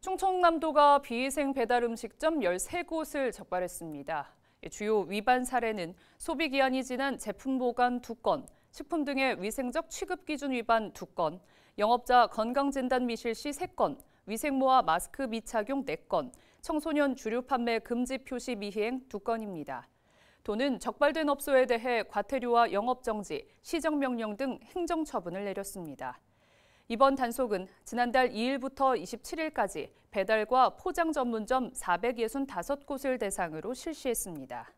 충청남도가 비위생 배달 음식점 13곳을 적발했습니다. 주요 위반 사례는 소비기한이 지난 제품 보관 2건, 식품 등의 위생적 취급 기준 위반 2건, 영업자 건강진단 미실 시 3건, 위생모와 마스크 미착용 4건, 청소년 주류 판매 금지 표시 미행 2건입니다. 도는 적발된 업소에 대해 과태료와 영업정지, 시정명령 등 행정처분을 내렸습니다. 이번 단속은 지난달 2일부터 27일까지 배달과 포장 전문점 465곳을 대상으로 실시했습니다.